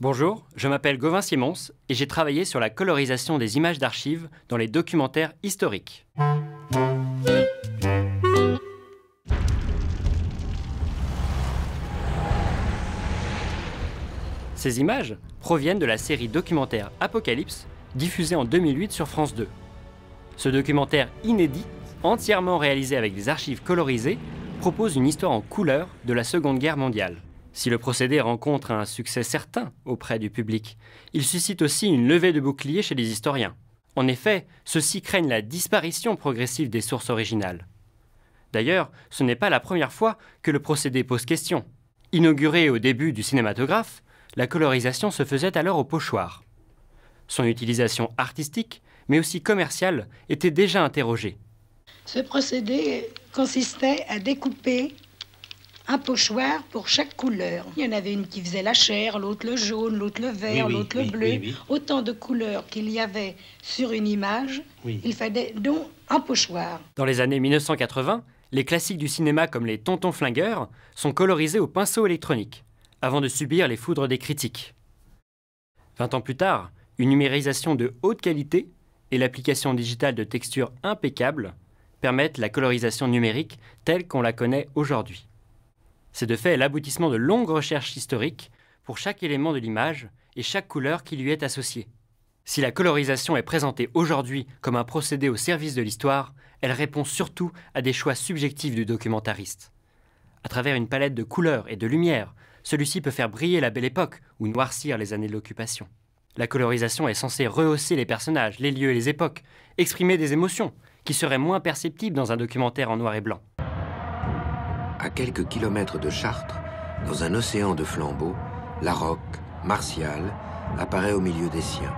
Bonjour, je m'appelle Gauvin Simons et j'ai travaillé sur la colorisation des images d'archives dans les documentaires historiques. Ces images proviennent de la série documentaire Apocalypse, diffusée en 2008 sur France 2. Ce documentaire inédit, entièrement réalisé avec des archives colorisées, propose une histoire en couleur de la Seconde Guerre mondiale. Si le procédé rencontre un succès certain auprès du public, il suscite aussi une levée de boucliers chez les historiens. En effet, ceux-ci craignent la disparition progressive des sources originales. D'ailleurs, ce n'est pas la première fois que le procédé pose question. Inauguré au début du cinématographe, la colorisation se faisait alors au pochoir. Son utilisation artistique, mais aussi commerciale, était déjà interrogée. Ce procédé consistait à découper un pochoir pour chaque couleur. Il y en avait une qui faisait la chair, l'autre le jaune, l'autre le vert, l'autre le bleu. Autant de couleurs qu'il y avait sur une image, il fallait donc un pochoir. Dans les années 1980, les classiques du cinéma comme les Tontons Flingueurs sont colorisés au pinceau électronique, avant de subir les foudres des critiques. Vingt ans plus tard, une numérisation de haute qualité et l'application digitale de textures impeccables permettent la colorisation numérique telle qu'on la connaît aujourd'hui. C'est de fait l'aboutissement de longues recherches historiques pour chaque élément de l'image et chaque couleur qui lui est associée. Si la colorisation est présentée aujourd'hui comme un procédé au service de l'histoire, elle répond surtout à des choix subjectifs du documentariste. À travers une palette de couleurs et de lumières, celui-ci peut faire briller la belle époque ou noircir les années de l'occupation. La colorisation est censée rehausser les personnages, les lieux et les époques, exprimer des émotions qui seraient moins perceptibles dans un documentaire en noir et blanc quelques kilomètres de Chartres, dans un océan de flambeaux, la Martial, apparaît au milieu des siens.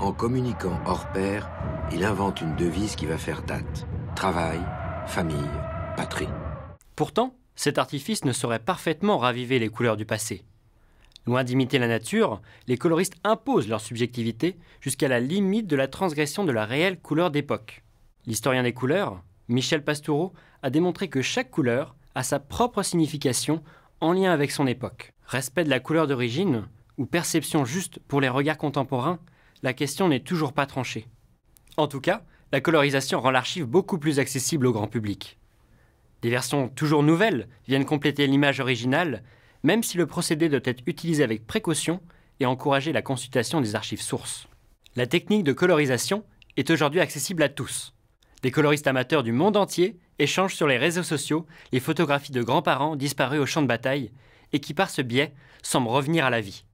En communiquant hors pair, il invente une devise qui va faire date. Travail, famille, patrie. Pourtant, cet artifice ne saurait parfaitement raviver les couleurs du passé. Loin d'imiter la nature, les coloristes imposent leur subjectivité jusqu'à la limite de la transgression de la réelle couleur d'époque. L'historien des couleurs, Michel Pastoureau, a démontré que chaque couleur à sa propre signification en lien avec son époque. Respect de la couleur d'origine, ou perception juste pour les regards contemporains, la question n'est toujours pas tranchée. En tout cas, la colorisation rend l'archive beaucoup plus accessible au grand public. Des versions toujours nouvelles viennent compléter l'image originale, même si le procédé doit être utilisé avec précaution et encourager la consultation des archives sources. La technique de colorisation est aujourd'hui accessible à tous. Des coloristes amateurs du monde entier échangent sur les réseaux sociaux les photographies de grands-parents disparus au champ de bataille et qui par ce biais semblent revenir à la vie.